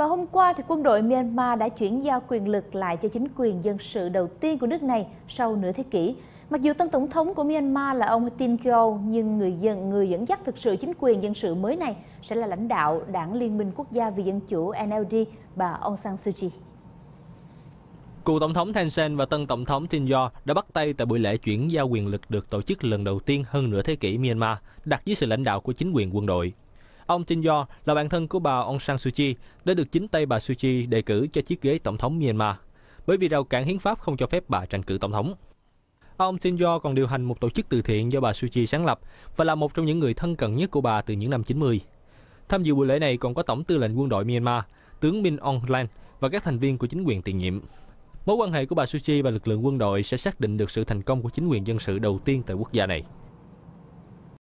Và hôm qua, thì quân đội Myanmar đã chuyển giao quyền lực lại cho chính quyền dân sự đầu tiên của nước này sau nửa thế kỷ. Mặc dù tân tổng thống của Myanmar là ông Tin Keo, nhưng người dân người dẫn dắt thực sự chính quyền dân sự mới này sẽ là lãnh đạo đảng Liên minh Quốc gia vì Dân chủ NLD, bà Aung San Suu Kyi. Cựu Tổng thống Thein Sein và tân Tổng thống Tin Yo đã bắt tay tại buổi lễ chuyển giao quyền lực được tổ chức lần đầu tiên hơn nửa thế kỷ Myanmar, đặt dưới sự lãnh đạo của chính quyền quân đội. Ông Tinyor là bạn thân của bà Aung San Suu Kyi, đã được chính tay bà Suu Kyi đề cử cho chiếc ghế tổng thống Myanmar, bởi vì rào cản hiến pháp không cho phép bà tranh cử tổng thống. Ông Tinyor còn điều hành một tổ chức từ thiện do bà Suu Kyi sáng lập và là một trong những người thân cận nhất của bà từ những năm 90. Tham dự buổi lễ này còn có Tổng tư lệnh quân đội Myanmar, tướng Min Aung Hlaing và các thành viên của chính quyền tiền nhiệm. Mối quan hệ của bà Suu Kyi và lực lượng quân đội sẽ xác định được sự thành công của chính quyền dân sự đầu tiên tại quốc gia này.